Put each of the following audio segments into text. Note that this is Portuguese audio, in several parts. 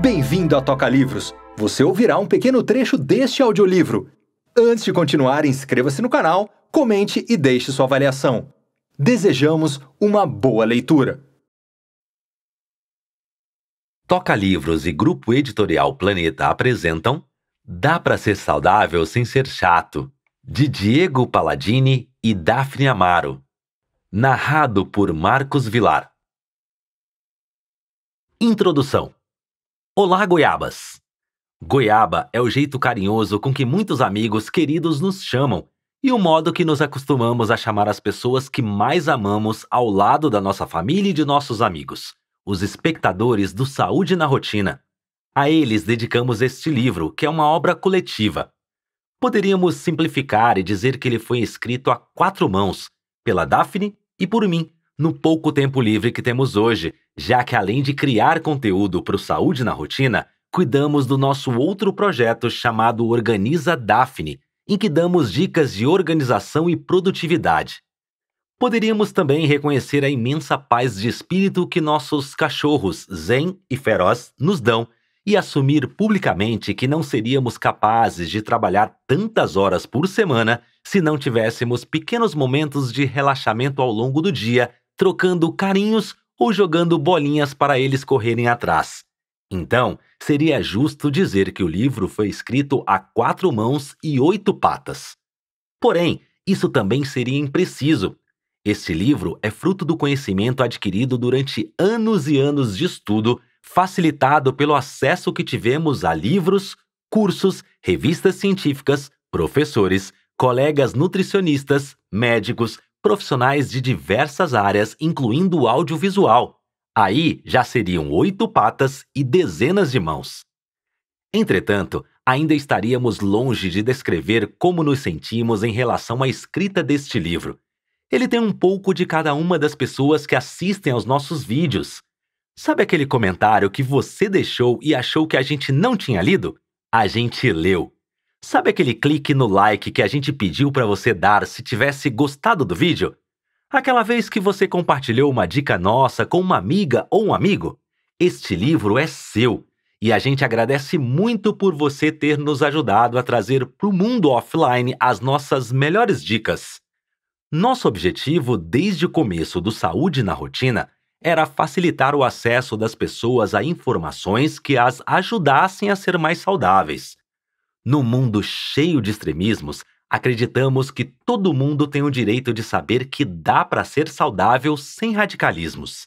Bem-vindo à Toca Livros! Você ouvirá um pequeno trecho deste audiolivro. Antes de continuar, inscreva-se no canal, comente e deixe sua avaliação. Desejamos uma boa leitura! Toca Livros e Grupo Editorial Planeta apresentam Dá para ser saudável sem ser chato, de Diego Palladini e Daphne Amaro. Narrado por Marcos Vilar. Introdução Olá, goiabas! Goiaba é o jeito carinhoso com que muitos amigos queridos nos chamam e o modo que nos acostumamos a chamar as pessoas que mais amamos ao lado da nossa família e de nossos amigos, os espectadores do Saúde na Rotina. A eles dedicamos este livro, que é uma obra coletiva. Poderíamos simplificar e dizer que ele foi escrito a quatro mãos, pela Daphne e por mim, no pouco tempo livre que temos hoje, já que além de criar conteúdo para o Saúde na Rotina, cuidamos do nosso outro projeto chamado Organiza Daphne, em que damos dicas de organização e produtividade. Poderíamos também reconhecer a imensa paz de espírito que nossos cachorros Zen e Feroz nos dão e assumir publicamente que não seríamos capazes de trabalhar tantas horas por semana se não tivéssemos pequenos momentos de relaxamento ao longo do dia trocando carinhos ou jogando bolinhas para eles correrem atrás. Então, seria justo dizer que o livro foi escrito a quatro mãos e oito patas. Porém, isso também seria impreciso. Este livro é fruto do conhecimento adquirido durante anos e anos de estudo, facilitado pelo acesso que tivemos a livros, cursos, revistas científicas, professores, colegas nutricionistas, médicos, profissionais de diversas áreas, incluindo o audiovisual. Aí já seriam oito patas e dezenas de mãos. Entretanto, ainda estaríamos longe de descrever como nos sentimos em relação à escrita deste livro. Ele tem um pouco de cada uma das pessoas que assistem aos nossos vídeos. Sabe aquele comentário que você deixou e achou que a gente não tinha lido? A gente leu. Sabe aquele clique no like que a gente pediu para você dar se tivesse gostado do vídeo? Aquela vez que você compartilhou uma dica nossa com uma amiga ou um amigo? Este livro é seu e a gente agradece muito por você ter nos ajudado a trazer para o mundo offline as nossas melhores dicas. Nosso objetivo desde o começo do Saúde na Rotina era facilitar o acesso das pessoas a informações que as ajudassem a ser mais saudáveis no mundo cheio de extremismos, acreditamos que todo mundo tem o direito de saber que dá para ser saudável sem radicalismos.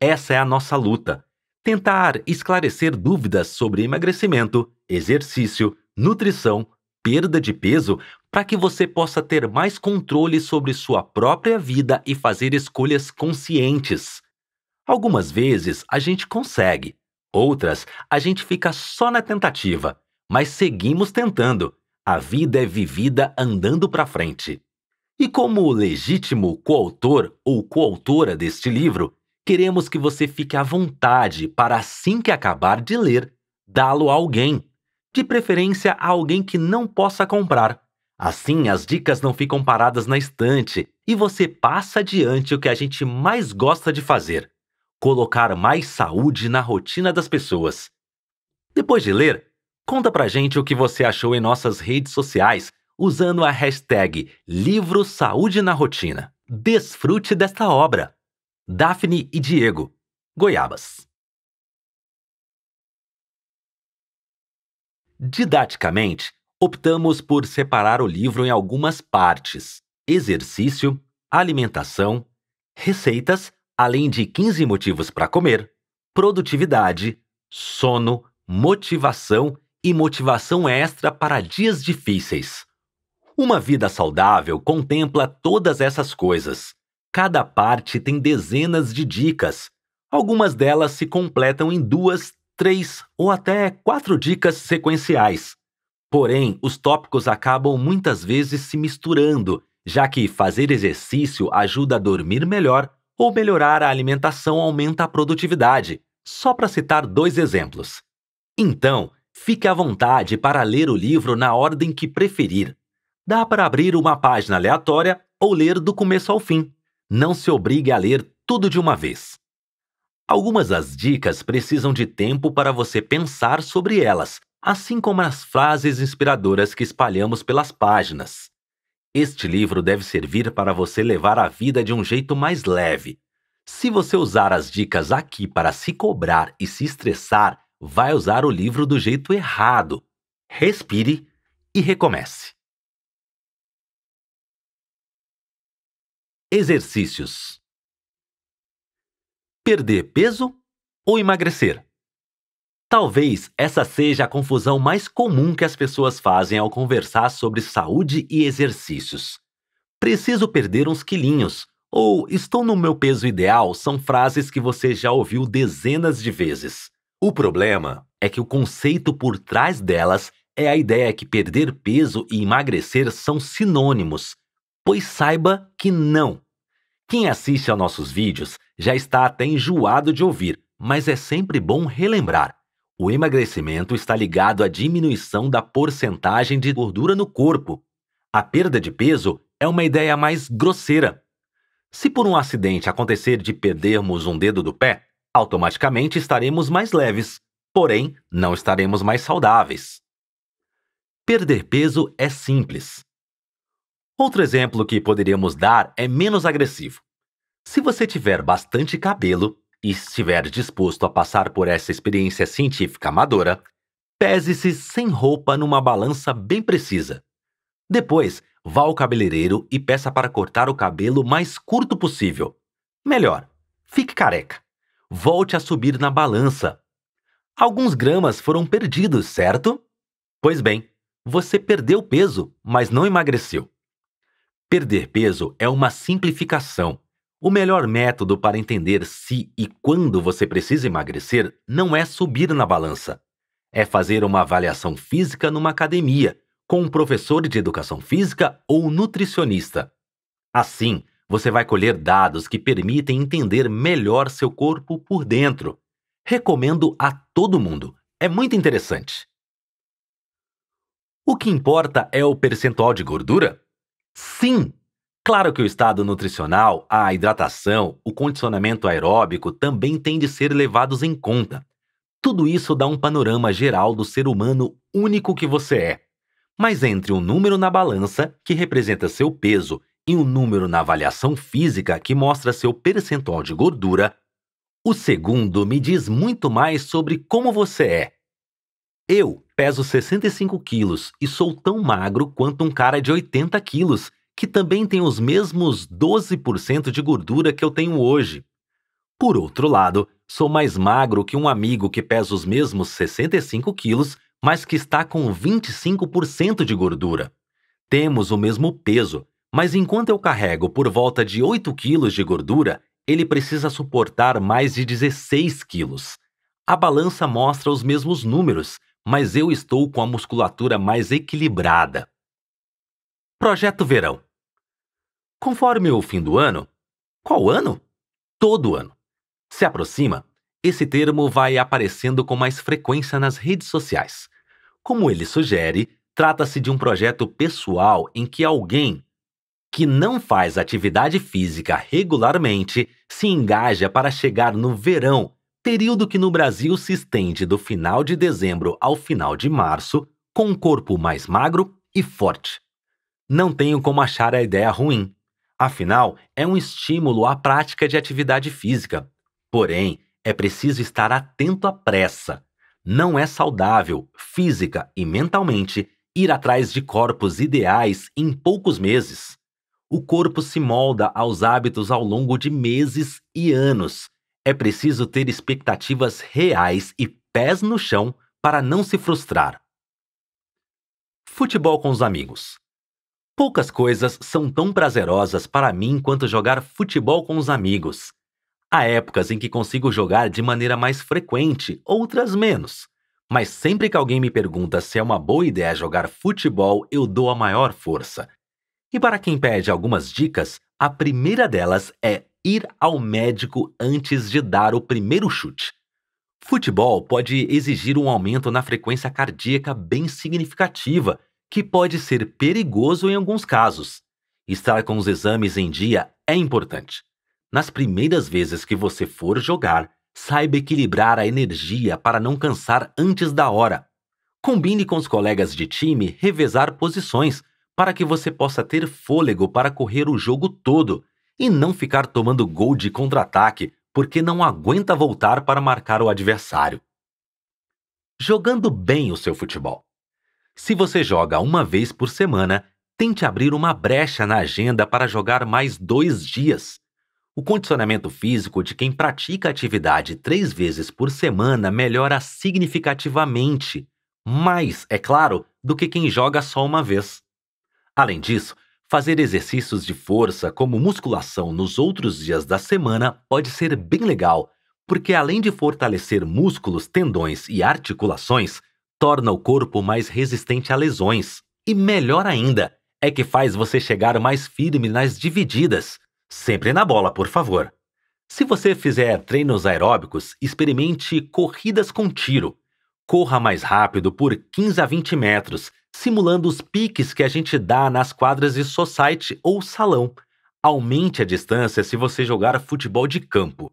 Essa é a nossa luta. Tentar esclarecer dúvidas sobre emagrecimento, exercício, nutrição, perda de peso, para que você possa ter mais controle sobre sua própria vida e fazer escolhas conscientes. Algumas vezes a gente consegue, outras a gente fica só na tentativa mas seguimos tentando. A vida é vivida andando para frente. E como legítimo coautor ou coautora deste livro, queremos que você fique à vontade para, assim que acabar de ler, dá-lo a alguém, de preferência a alguém que não possa comprar. Assim, as dicas não ficam paradas na estante e você passa adiante o que a gente mais gosta de fazer: colocar mais saúde na rotina das pessoas. Depois de ler, Conta pra gente o que você achou em nossas redes sociais usando a hashtag Livro Saúde na Rotina. Desfrute desta obra. Daphne e Diego, Goiabas. Didaticamente, optamos por separar o livro em algumas partes: exercício, alimentação, receitas, além de 15 motivos para comer, produtividade, sono, motivação e motivação extra para dias difíceis. Uma vida saudável contempla todas essas coisas. Cada parte tem dezenas de dicas. Algumas delas se completam em duas, três ou até quatro dicas sequenciais. Porém, os tópicos acabam muitas vezes se misturando, já que fazer exercício ajuda a dormir melhor ou melhorar a alimentação aumenta a produtividade, só para citar dois exemplos. Então, Fique à vontade para ler o livro na ordem que preferir. Dá para abrir uma página aleatória ou ler do começo ao fim. Não se obrigue a ler tudo de uma vez. Algumas das dicas precisam de tempo para você pensar sobre elas, assim como as frases inspiradoras que espalhamos pelas páginas. Este livro deve servir para você levar a vida de um jeito mais leve. Se você usar as dicas aqui para se cobrar e se estressar, vai usar o livro do jeito errado. Respire e recomece. Exercícios: Perder peso ou emagrecer? Talvez essa seja a confusão mais comum que as pessoas fazem ao conversar sobre saúde e exercícios. Preciso perder uns quilinhos ou estou no meu peso ideal são frases que você já ouviu dezenas de vezes. O problema é que o conceito por trás delas é a ideia que perder peso e emagrecer são sinônimos, pois saiba que não. Quem assiste a nossos vídeos já está até enjoado de ouvir, mas é sempre bom relembrar. O emagrecimento está ligado à diminuição da porcentagem de gordura no corpo. A perda de peso é uma ideia mais grosseira. Se por um acidente acontecer de perdermos um dedo do pé, automaticamente estaremos mais leves, porém não estaremos mais saudáveis. Perder peso é simples. Outro exemplo que poderíamos dar é menos agressivo. Se você tiver bastante cabelo e estiver disposto a passar por essa experiência científica amadora, pese-se sem roupa numa balança bem precisa. Depois, vá ao cabeleireiro e peça para cortar o cabelo mais curto possível. Melhor, fique careca volte a subir na balança. Alguns gramas foram perdidos, certo? Pois bem, você perdeu peso, mas não emagreceu. Perder peso é uma simplificação. O melhor método para entender se e quando você precisa emagrecer não é subir na balança. É fazer uma avaliação física numa academia, com um professor de educação física ou nutricionista. Assim, você vai colher dados que permitem entender melhor seu corpo por dentro. Recomendo a todo mundo. É muito interessante. O que importa é o percentual de gordura? Sim! Claro que o estado nutricional, a hidratação, o condicionamento aeróbico também têm de ser levados em conta. Tudo isso dá um panorama geral do ser humano único que você é. Mas entre um número na balança, que representa seu peso, e um número na avaliação física que mostra seu percentual de gordura, o segundo me diz muito mais sobre como você é. Eu peso 65 quilos e sou tão magro quanto um cara de 80 quilos, que também tem os mesmos 12% de gordura que eu tenho hoje. Por outro lado, sou mais magro que um amigo que pesa os mesmos 65 quilos, mas que está com 25% de gordura. Temos o mesmo peso, mas enquanto eu carrego por volta de 8 quilos de gordura, ele precisa suportar mais de 16 quilos. A balança mostra os mesmos números, mas eu estou com a musculatura mais equilibrada. Projeto Verão. Conforme o fim do ano, qual ano? Todo ano. Se aproxima, esse termo vai aparecendo com mais frequência nas redes sociais. Como ele sugere, trata-se de um projeto pessoal em que alguém que não faz atividade física regularmente se engaja para chegar no verão, período que no Brasil se estende do final de dezembro ao final de março, com um corpo mais magro e forte. Não tenho como achar a ideia ruim. Afinal, é um estímulo à prática de atividade física. Porém, é preciso estar atento à pressa. Não é saudável, física e mentalmente, ir atrás de corpos ideais em poucos meses. O corpo se molda aos hábitos ao longo de meses e anos. É preciso ter expectativas reais e pés no chão para não se frustrar. Futebol com os amigos. Poucas coisas são tão prazerosas para mim quanto jogar futebol com os amigos. Há épocas em que consigo jogar de maneira mais frequente, outras menos. Mas sempre que alguém me pergunta se é uma boa ideia jogar futebol, eu dou a maior força. E para quem pede algumas dicas, a primeira delas é ir ao médico antes de dar o primeiro chute. Futebol pode exigir um aumento na frequência cardíaca bem significativa, que pode ser perigoso em alguns casos. Estar com os exames em dia é importante. Nas primeiras vezes que você for jogar, saiba equilibrar a energia para não cansar antes da hora. Combine com os colegas de time revezar posições para que você possa ter fôlego para correr o jogo todo e não ficar tomando gol de contra-ataque porque não aguenta voltar para marcar o adversário. Jogando bem o seu futebol. Se você joga uma vez por semana, tente abrir uma brecha na agenda para jogar mais dois dias. O condicionamento físico de quem pratica atividade três vezes por semana melhora significativamente, mais, é claro, do que quem joga só uma vez. Além disso, fazer exercícios de força como musculação nos outros dias da semana pode ser bem legal, porque além de fortalecer músculos, tendões e articulações, torna o corpo mais resistente a lesões. E melhor ainda, é que faz você chegar mais firme nas divididas, sempre na bola, por favor. Se você fizer treinos aeróbicos, experimente corridas com tiro. Corra mais rápido por 15 a 20 metros, simulando os piques que a gente dá nas quadras de society ou salão. Aumente a distância se você jogar futebol de campo.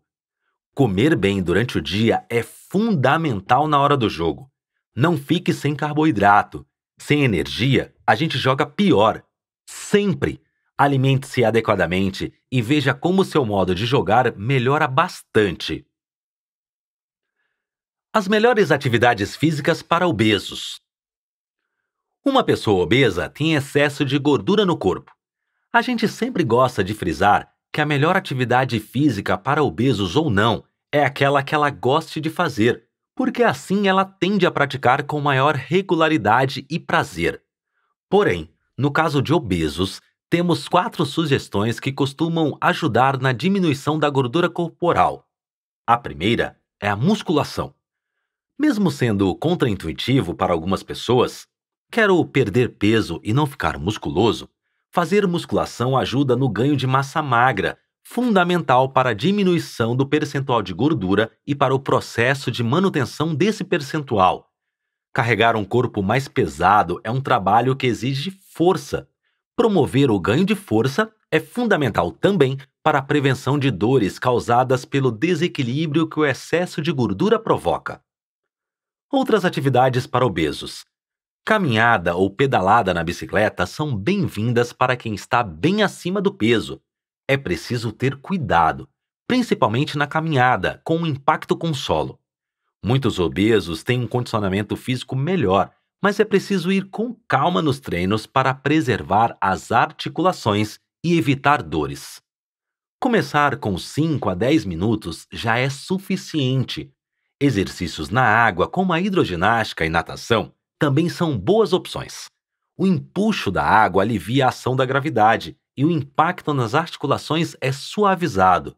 Comer bem durante o dia é fundamental na hora do jogo. Não fique sem carboidrato. Sem energia, a gente joga pior. Sempre! Alimente-se adequadamente e veja como seu modo de jogar melhora bastante. As melhores atividades físicas para obesos. Uma pessoa obesa tem excesso de gordura no corpo. A gente sempre gosta de frisar que a melhor atividade física para obesos ou não é aquela que ela goste de fazer, porque assim ela tende a praticar com maior regularidade e prazer. Porém, no caso de obesos, temos quatro sugestões que costumam ajudar na diminuição da gordura corporal. A primeira é a musculação. Mesmo sendo contraintuitivo para algumas pessoas, quero perder peso e não ficar musculoso, fazer musculação ajuda no ganho de massa magra, fundamental para a diminuição do percentual de gordura e para o processo de manutenção desse percentual. Carregar um corpo mais pesado é um trabalho que exige força. Promover o ganho de força é fundamental também para a prevenção de dores causadas pelo desequilíbrio que o excesso de gordura provoca. Outras atividades para obesos. Caminhada ou pedalada na bicicleta são bem-vindas para quem está bem acima do peso. É preciso ter cuidado, principalmente na caminhada, com o impacto com o solo. Muitos obesos têm um condicionamento físico melhor, mas é preciso ir com calma nos treinos para preservar as articulações e evitar dores. Começar com 5 a 10 minutos já é suficiente Exercícios na água, como a hidroginástica e natação, também são boas opções. O empuxo da água alivia a ação da gravidade e o impacto nas articulações é suavizado.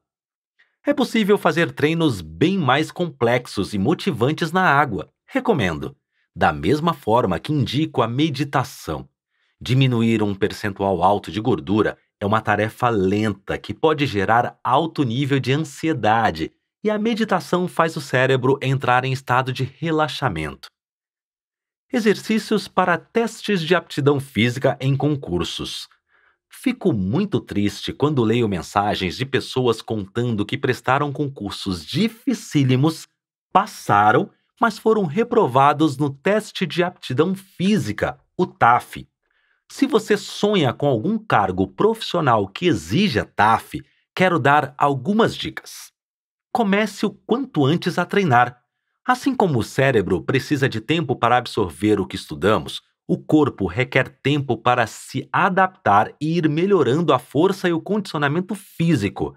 É possível fazer treinos bem mais complexos e motivantes na água. Recomendo. Da mesma forma que indico a meditação. Diminuir um percentual alto de gordura é uma tarefa lenta que pode gerar alto nível de ansiedade e a meditação faz o cérebro entrar em estado de relaxamento. Exercícios para testes de aptidão física em concursos. Fico muito triste quando leio mensagens de pessoas contando que prestaram concursos dificílimos, passaram, mas foram reprovados no teste de aptidão física, o TAF. Se você sonha com algum cargo profissional que exija TAF, quero dar algumas dicas comece o quanto antes a treinar. Assim como o cérebro precisa de tempo para absorver o que estudamos, o corpo requer tempo para se adaptar e ir melhorando a força e o condicionamento físico.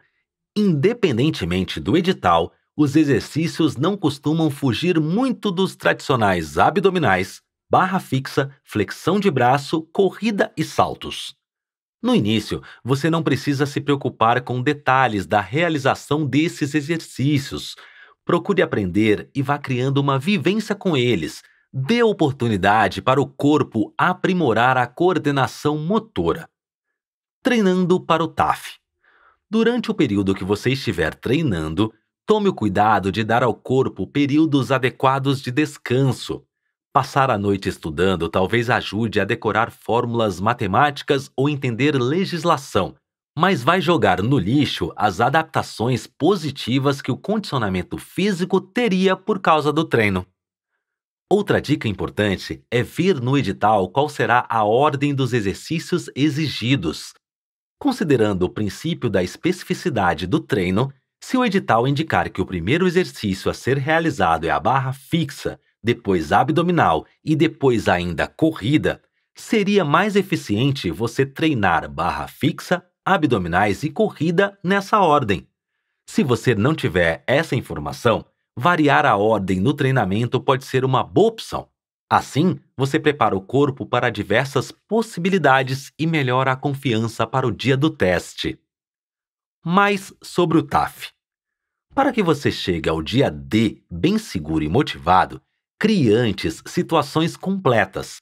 Independentemente do edital, os exercícios não costumam fugir muito dos tradicionais abdominais, barra fixa, flexão de braço, corrida e saltos. No início, você não precisa se preocupar com detalhes da realização desses exercícios. Procure aprender e vá criando uma vivência com eles. Dê oportunidade para o corpo aprimorar a coordenação motora. Treinando para o TAF. Durante o período que você estiver treinando, tome o cuidado de dar ao corpo períodos adequados de descanso. Passar a noite estudando talvez ajude a decorar fórmulas matemáticas ou entender legislação, mas vai jogar no lixo as adaptações positivas que o condicionamento físico teria por causa do treino. Outra dica importante é ver no edital qual será a ordem dos exercícios exigidos. Considerando o princípio da especificidade do treino, se o edital indicar que o primeiro exercício a ser realizado é a barra fixa depois abdominal e depois ainda corrida, seria mais eficiente você treinar barra fixa, abdominais e corrida nessa ordem. Se você não tiver essa informação, variar a ordem no treinamento pode ser uma boa opção. Assim, você prepara o corpo para diversas possibilidades e melhora a confiança para o dia do teste. Mais sobre o TAF. Para que você chegue ao dia D bem seguro e motivado, crie antes situações completas.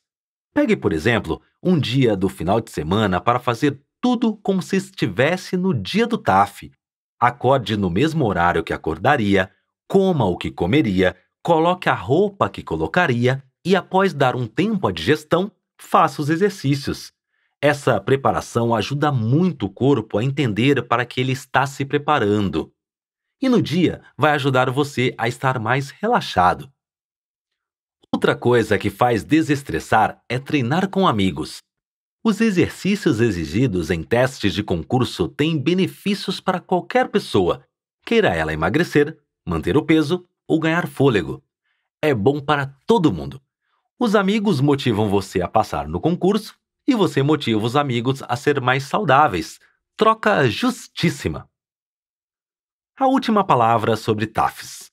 Pegue, por exemplo, um dia do final de semana para fazer tudo como se estivesse no dia do TAF. Acorde no mesmo horário que acordaria, coma o que comeria, coloque a roupa que colocaria e, após dar um tempo à digestão, faça os exercícios. Essa preparação ajuda muito o corpo a entender para que ele está se preparando. E no dia vai ajudar você a estar mais relaxado. Outra coisa que faz desestressar é treinar com amigos. Os exercícios exigidos em testes de concurso têm benefícios para qualquer pessoa, queira ela emagrecer, manter o peso ou ganhar fôlego. É bom para todo mundo. Os amigos motivam você a passar no concurso e você motiva os amigos a ser mais saudáveis. Troca justíssima. A última palavra sobre TAFs.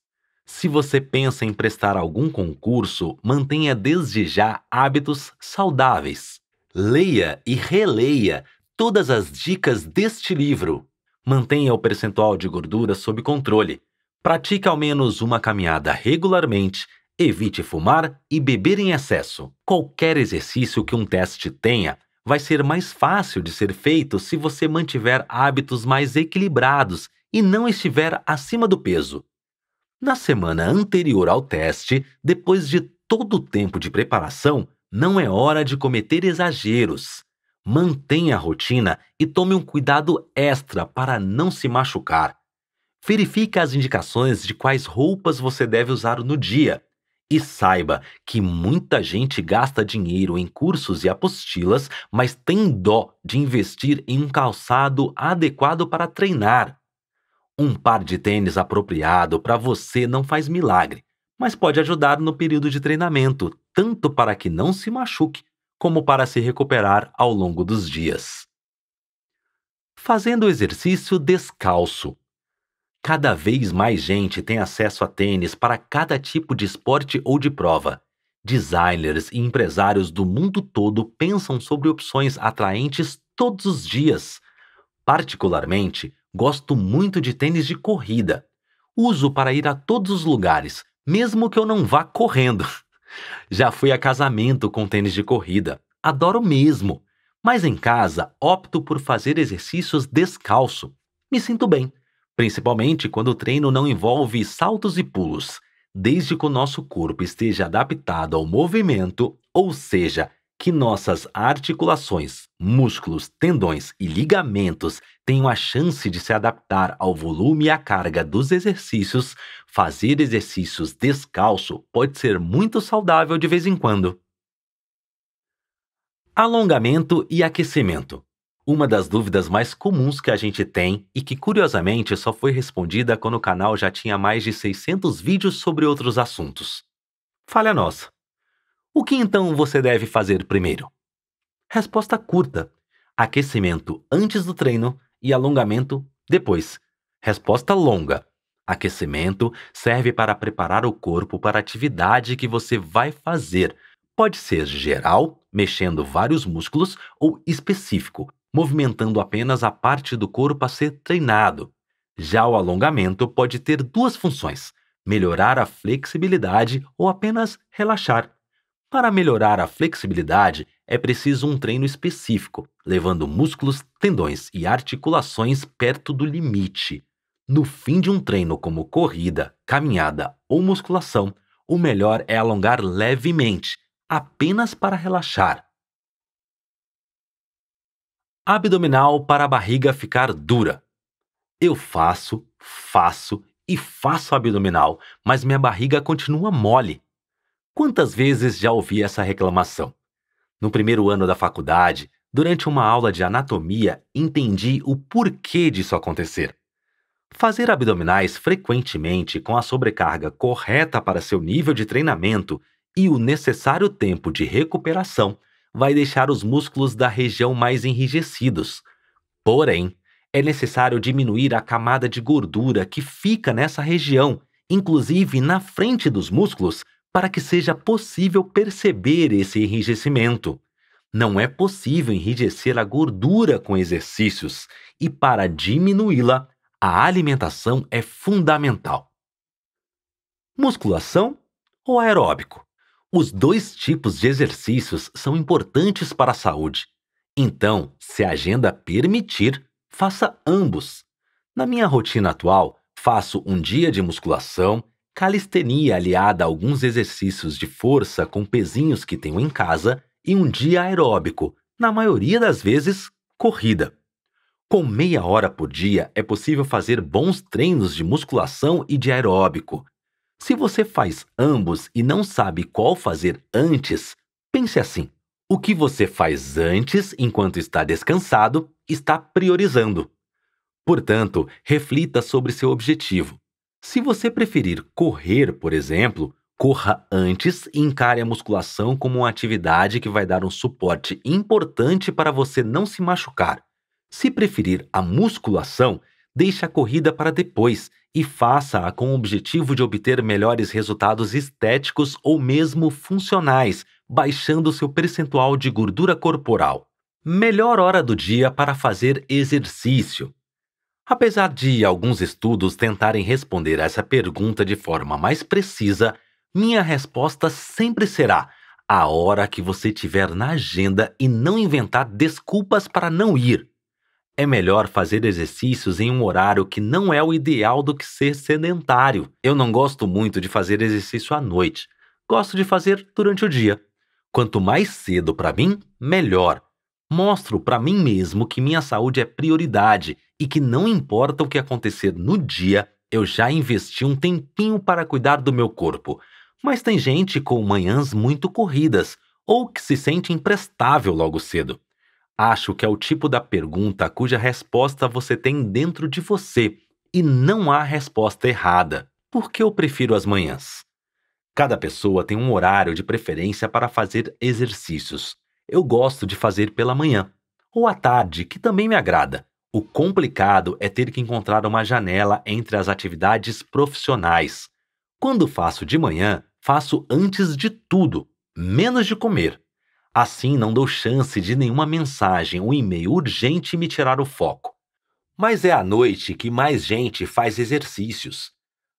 Se você pensa em prestar algum concurso, mantenha desde já hábitos saudáveis. Leia e releia todas as dicas deste livro. Mantenha o percentual de gordura sob controle. Pratique ao menos uma caminhada regularmente. Evite fumar e beber em excesso. Qualquer exercício que um teste tenha vai ser mais fácil de ser feito se você mantiver hábitos mais equilibrados e não estiver acima do peso. Na semana anterior ao teste, depois de todo o tempo de preparação, não é hora de cometer exageros. Mantenha a rotina e tome um cuidado extra para não se machucar. Verifique as indicações de quais roupas você deve usar no dia. E saiba que muita gente gasta dinheiro em cursos e apostilas, mas tem dó de investir em um calçado adequado para treinar. Um par de tênis apropriado para você não faz milagre, mas pode ajudar no período de treinamento, tanto para que não se machuque, como para se recuperar ao longo dos dias. Fazendo exercício descalço. Cada vez mais gente tem acesso a tênis para cada tipo de esporte ou de prova. Designers e empresários do mundo todo pensam sobre opções atraentes todos os dias. Particularmente, Gosto muito de tênis de corrida. Uso para ir a todos os lugares, mesmo que eu não vá correndo. Já fui a casamento com tênis de corrida. Adoro mesmo. Mas em casa, opto por fazer exercícios descalço. Me sinto bem, principalmente quando o treino não envolve saltos e pulos. Desde que o nosso corpo esteja adaptado ao movimento, ou seja, que nossas articulações, músculos, tendões e ligamentos tenham a chance de se adaptar ao volume e à carga dos exercícios, fazer exercícios descalço pode ser muito saudável de vez em quando. Alongamento e aquecimento. Uma das dúvidas mais comuns que a gente tem e que curiosamente só foi respondida quando o canal já tinha mais de 600 vídeos sobre outros assuntos. Falha nossa. O que então você deve fazer primeiro? Resposta curta: aquecimento antes do treino e alongamento depois. Resposta longa: aquecimento serve para preparar o corpo para a atividade que você vai fazer. Pode ser geral, mexendo vários músculos, ou específico, movimentando apenas a parte do corpo a ser treinado. Já o alongamento pode ter duas funções: melhorar a flexibilidade ou apenas relaxar. Para melhorar a flexibilidade, é preciso um treino específico, levando músculos, tendões e articulações perto do limite. No fim de um treino como corrida, caminhada ou musculação, o melhor é alongar levemente, apenas para relaxar. Abdominal para a barriga ficar dura. Eu faço, faço e faço abdominal, mas minha barriga continua mole. Quantas vezes já ouvi essa reclamação? No primeiro ano da faculdade, durante uma aula de anatomia, entendi o porquê disso acontecer. Fazer abdominais frequentemente com a sobrecarga correta para seu nível de treinamento e o necessário tempo de recuperação vai deixar os músculos da região mais enrijecidos. Porém, é necessário diminuir a camada de gordura que fica nessa região, inclusive na frente dos músculos, para que seja possível perceber esse enrijecimento. Não é possível enrijecer a gordura com exercícios e, para diminuí-la, a alimentação é fundamental. Musculação ou aeróbico? Os dois tipos de exercícios são importantes para a saúde. Então, se a agenda permitir, faça ambos. Na minha rotina atual, faço um dia de musculação calistenia aliada a alguns exercícios de força com pezinhos que tenho em casa e um dia aeróbico, na maioria das vezes, corrida. Com meia hora por dia é possível fazer bons treinos de musculação e de aeróbico. Se você faz ambos e não sabe qual fazer antes, pense assim: o que você faz antes enquanto está descansado está priorizando. Portanto, reflita sobre seu objetivo. Se você preferir correr, por exemplo, corra antes e encare a musculação como uma atividade que vai dar um suporte importante para você não se machucar. Se preferir a musculação, deixe a corrida para depois e faça-a com o objetivo de obter melhores resultados estéticos ou mesmo funcionais, baixando seu percentual de gordura corporal. Melhor hora do dia para fazer exercício. Apesar de alguns estudos tentarem responder a essa pergunta de forma mais precisa, minha resposta sempre será a hora que você tiver na agenda e não inventar desculpas para não ir. É melhor fazer exercícios em um horário que não é o ideal do que ser sedentário. Eu não gosto muito de fazer exercício à noite. Gosto de fazer durante o dia. Quanto mais cedo para mim, melhor. Mostro para mim mesmo que minha saúde é prioridade e que não importa o que acontecer no dia, eu já investi um tempinho para cuidar do meu corpo. Mas tem gente com manhãs muito corridas ou que se sente imprestável logo cedo. Acho que é o tipo da pergunta cuja resposta você tem dentro de você e não há resposta errada. Por que eu prefiro as manhãs? Cada pessoa tem um horário de preferência para fazer exercícios eu gosto de fazer pela manhã ou à tarde, que também me agrada. O complicado é ter que encontrar uma janela entre as atividades profissionais. Quando faço de manhã, faço antes de tudo, menos de comer. Assim, não dou chance de nenhuma mensagem ou um e-mail urgente me tirar o foco. Mas é à noite que mais gente faz exercícios.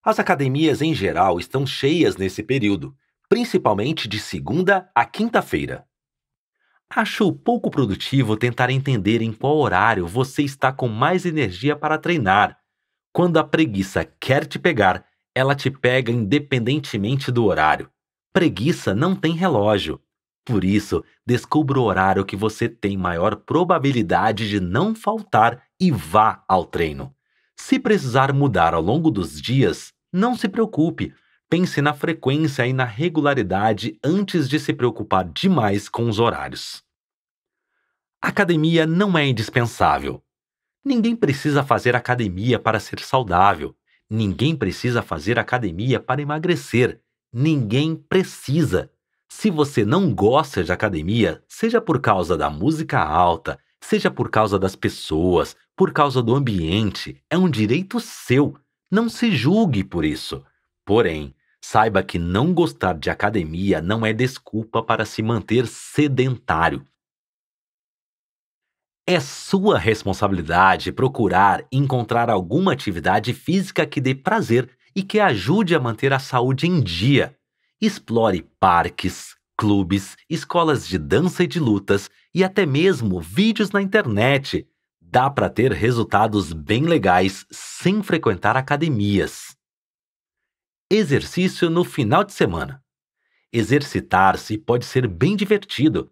As academias em geral estão cheias nesse período, principalmente de segunda a quinta-feira. Acho pouco produtivo tentar entender em qual horário você está com mais energia para treinar. Quando a preguiça quer te pegar, ela te pega independentemente do horário. Preguiça não tem relógio. Por isso, descubra o horário que você tem maior probabilidade de não faltar e vá ao treino. Se precisar mudar ao longo dos dias, não se preocupe, Pense na frequência e na regularidade antes de se preocupar demais com os horários. Academia não é indispensável. Ninguém precisa fazer academia para ser saudável. Ninguém precisa fazer academia para emagrecer. Ninguém precisa. Se você não gosta de academia, seja por causa da música alta, seja por causa das pessoas, por causa do ambiente, é um direito seu. Não se julgue por isso. Porém, Saiba que não gostar de academia não é desculpa para se manter sedentário. É sua responsabilidade procurar encontrar alguma atividade física que dê prazer e que ajude a manter a saúde em dia. Explore parques, clubes, escolas de dança e de lutas e até mesmo vídeos na internet. Dá para ter resultados bem legais sem frequentar academias exercício no final de semana. Exercitar-se pode ser bem divertido,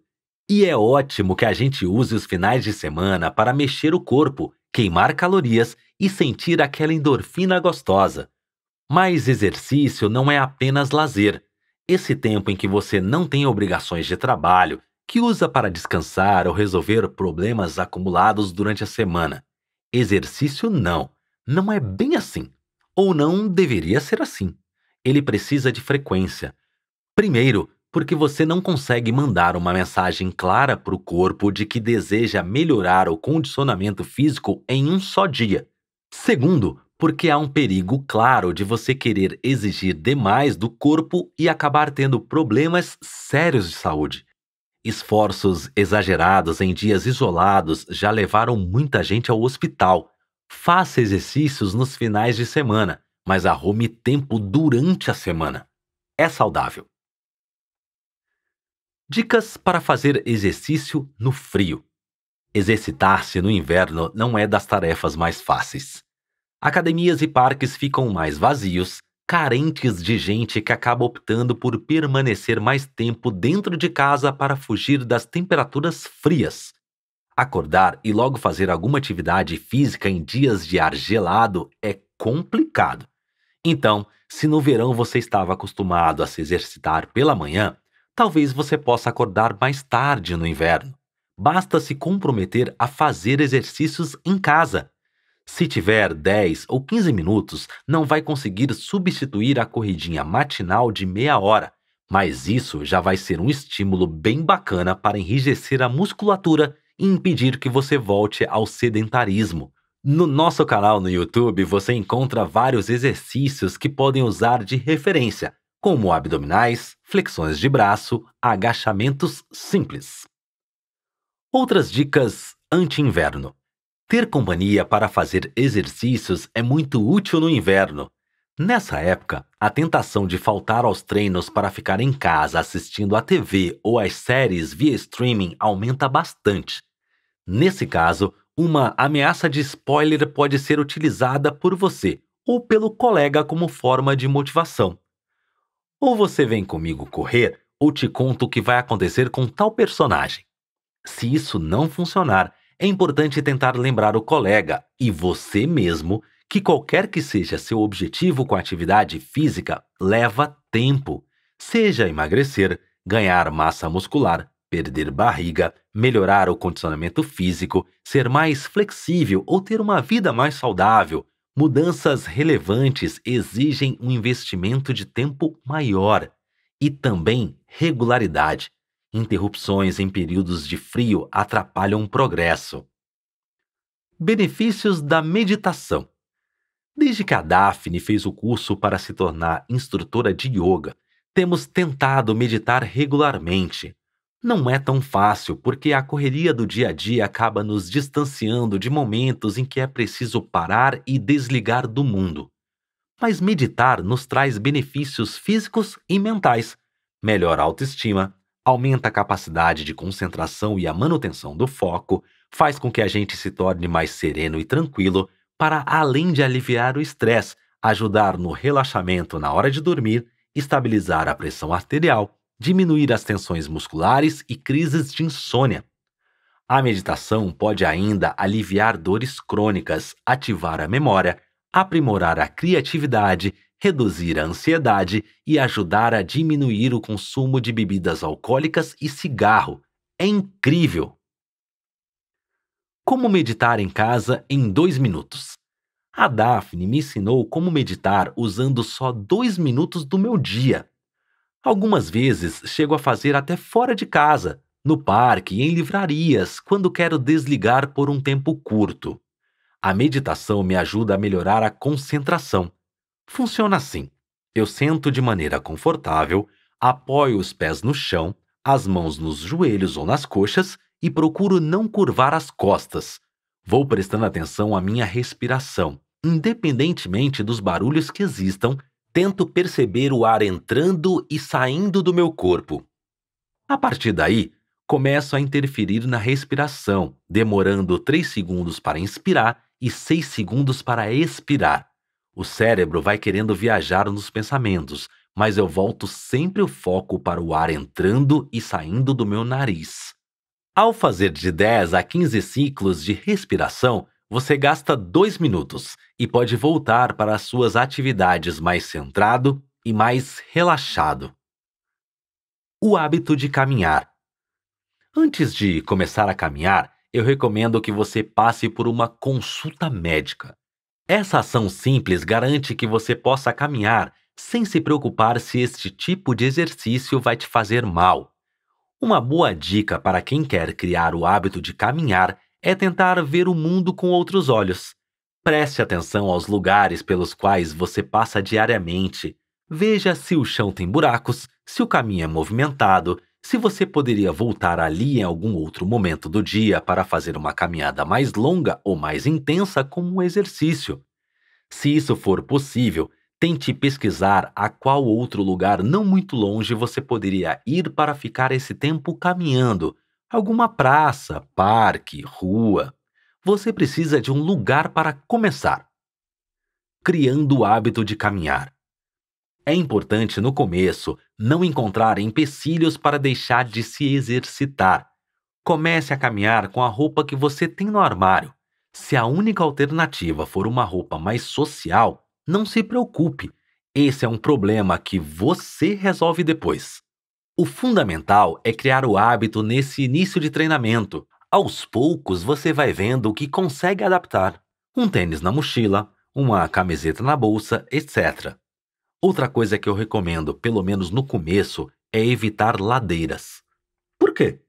e é ótimo que a gente use os finais de semana para mexer o corpo, queimar calorias e sentir aquela endorfina gostosa. Mas exercício não é apenas lazer. Esse tempo em que você não tem obrigações de trabalho, que usa para descansar ou resolver problemas acumulados durante a semana. Exercício não, não é bem assim, ou não deveria ser assim ele precisa de frequência. Primeiro, porque você não consegue mandar uma mensagem clara para o corpo de que deseja melhorar o condicionamento físico em um só dia. Segundo, porque há um perigo claro de você querer exigir demais do corpo e acabar tendo problemas sérios de saúde. Esforços exagerados em dias isolados já levaram muita gente ao hospital. Faça exercícios nos finais de semana mas arrume tempo durante a semana. É saudável. Dicas para fazer exercício no frio. Exercitar-se no inverno não é das tarefas mais fáceis. Academias e parques ficam mais vazios, carentes de gente que acaba optando por permanecer mais tempo dentro de casa para fugir das temperaturas frias. Acordar e logo fazer alguma atividade física em dias de ar gelado é complicado. Então, se no verão você estava acostumado a se exercitar pela manhã, talvez você possa acordar mais tarde no inverno. Basta se comprometer a fazer exercícios em casa. Se tiver 10 ou 15 minutos, não vai conseguir substituir a corridinha matinal de meia hora, mas isso já vai ser um estímulo bem bacana para enrijecer a musculatura e impedir que você volte ao sedentarismo. No nosso canal no YouTube, você encontra vários exercícios que podem usar de referência, como abdominais, flexões de braço, agachamentos simples. Outras dicas anti-inverno. Ter companhia para fazer exercícios é muito útil no inverno. Nessa época, a tentação de faltar aos treinos para ficar em casa assistindo à TV ou às séries via streaming aumenta bastante. Nesse caso, uma ameaça de spoiler pode ser utilizada por você ou pelo colega como forma de motivação. Ou você vem comigo correr, ou te conto o que vai acontecer com tal personagem. Se isso não funcionar, é importante tentar lembrar o colega e você mesmo que qualquer que seja seu objetivo com a atividade física leva tempo, seja emagrecer, ganhar massa muscular, perder barriga, melhorar o condicionamento físico, ser mais flexível ou ter uma vida mais saudável. Mudanças relevantes exigem um investimento de tempo maior e também regularidade. Interrupções em períodos de frio atrapalham o progresso. Benefícios da meditação. Desde que a Daphne fez o curso para se tornar instrutora de yoga, temos tentado meditar regularmente, não é tão fácil porque a correria do dia a dia acaba nos distanciando de momentos em que é preciso parar e desligar do mundo. Mas meditar nos traz benefícios físicos e mentais, melhora a autoestima, aumenta a capacidade de concentração e a manutenção do foco, faz com que a gente se torne mais sereno e tranquilo, para além de aliviar o estresse, ajudar no relaxamento na hora de dormir, estabilizar a pressão arterial diminuir as tensões musculares e crises de insônia. A meditação pode ainda aliviar dores crônicas, ativar a memória, aprimorar a criatividade, reduzir a ansiedade e ajudar a diminuir o consumo de bebidas alcoólicas e cigarro. É incrível! Como meditar em casa em dois minutos? A Daphne me ensinou como meditar usando só dois minutos do meu dia. Algumas vezes chego a fazer até fora de casa, no parque, e em livrarias, quando quero desligar por um tempo curto. A meditação me ajuda a melhorar a concentração. Funciona assim: eu sento de maneira confortável, apoio os pés no chão, as mãos nos joelhos ou nas coxas e procuro não curvar as costas. Vou prestando atenção à minha respiração, independentemente dos barulhos que existam, tento perceber o ar entrando e saindo do meu corpo. A partir daí, começo a interferir na respiração, demorando 3 segundos para inspirar e 6 segundos para expirar. O cérebro vai querendo viajar nos pensamentos, mas eu volto sempre o foco para o ar entrando e saindo do meu nariz. Ao fazer de 10 a 15 ciclos de respiração, você gasta dois minutos e pode voltar para as suas atividades mais centrado e mais relaxado. O hábito de caminhar. Antes de começar a caminhar, eu recomendo que você passe por uma consulta médica. Essa ação simples garante que você possa caminhar sem se preocupar se este tipo de exercício vai te fazer mal. Uma boa dica para quem quer criar o hábito de caminhar é tentar ver o mundo com outros olhos. Preste atenção aos lugares pelos quais você passa diariamente. Veja se o chão tem buracos, se o caminho é movimentado, se você poderia voltar ali em algum outro momento do dia para fazer uma caminhada mais longa ou mais intensa como um exercício. Se isso for possível, tente pesquisar a qual outro lugar não muito longe você poderia ir para ficar esse tempo caminhando alguma praça, parque, rua. Você precisa de um lugar para começar. Criando o hábito de caminhar. É importante no começo não encontrar empecilhos para deixar de se exercitar. Comece a caminhar com a roupa que você tem no armário. Se a única alternativa for uma roupa mais social, não se preocupe. Esse é um problema que você resolve depois. O fundamental é criar o hábito nesse início de treinamento. Aos poucos você vai vendo o que consegue adaptar: um tênis na mochila, uma camiseta na bolsa, etc. Outra coisa que eu recomendo, pelo menos no começo, é evitar ladeiras. Por quê?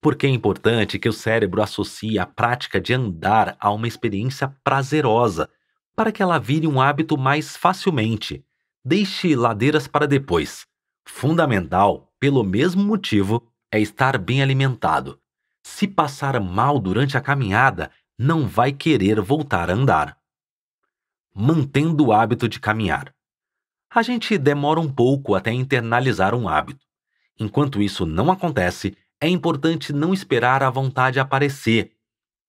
Porque é importante que o cérebro associe a prática de andar a uma experiência prazerosa, para que ela vire um hábito mais facilmente. Deixe ladeiras para depois fundamental pelo mesmo motivo, é estar bem alimentado. Se passar mal durante a caminhada, não vai querer voltar a andar. Mantendo o hábito de caminhar. A gente demora um pouco até internalizar um hábito. Enquanto isso não acontece, é importante não esperar a vontade aparecer.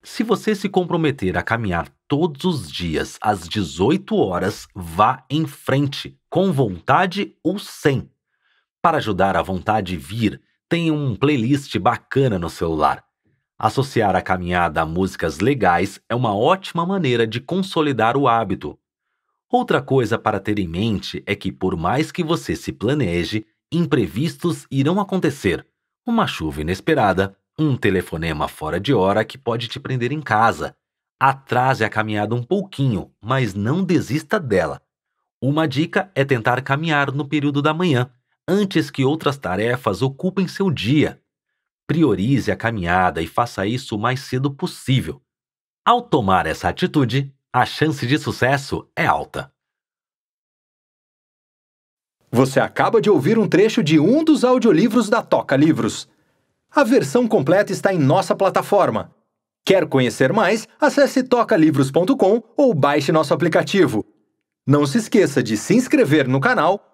Se você se comprometer a caminhar todos os dias às 18 horas, vá em frente, com vontade ou sem. Para ajudar a vontade vir, tem um playlist bacana no celular. Associar a caminhada a músicas legais é uma ótima maneira de consolidar o hábito. Outra coisa para ter em mente é que, por mais que você se planeje, imprevistos irão acontecer. Uma chuva inesperada, um telefonema fora de hora que pode te prender em casa. Atrase a caminhada um pouquinho, mas não desista dela. Uma dica é tentar caminhar no período da manhã, antes que outras tarefas ocupem seu dia. Priorize a caminhada e faça isso o mais cedo possível. Ao tomar essa atitude, a chance de sucesso é alta. Você acaba de ouvir um trecho de um dos audiolivros da Toca Livros. A versão completa está em nossa plataforma. Quer conhecer mais? Acesse tocalivros.com ou baixe nosso aplicativo. Não se esqueça de se inscrever no canal